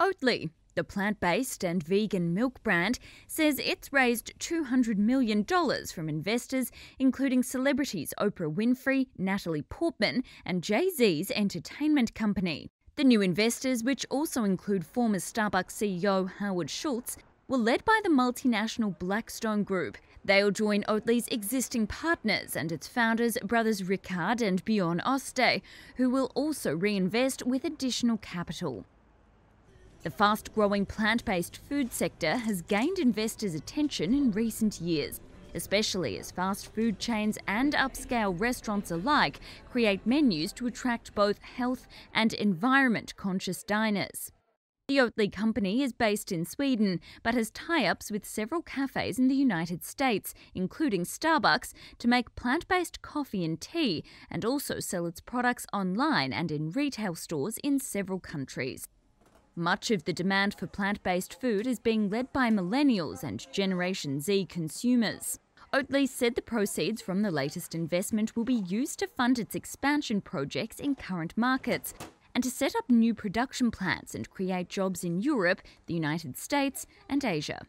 Oatly, the plant based and vegan milk brand, says it's raised $200 million from investors, including celebrities Oprah Winfrey, Natalie Portman, and Jay Z's entertainment company. The new investors, which also include former Starbucks CEO Howard Schultz, were led by the multinational Blackstone Group. They'll join Oatly's existing partners and its founders, brothers Ricard and Bjorn Oste, who will also reinvest with additional capital. The fast growing plant based food sector has gained investors' attention in recent years, especially as fast food chains and upscale restaurants alike create menus to attract both health and environment conscious diners. The Oatly company is based in Sweden, but has tie ups with several cafes in the United States, including Starbucks, to make plant based coffee and tea, and also sell its products online and in retail stores in several countries. Much of the demand for plant based food is being led by millennials and Generation Z consumers. Oatley said the proceeds from the latest investment will be used to fund its expansion projects in current markets and to set up new production plants and create jobs in Europe, the United States, and Asia.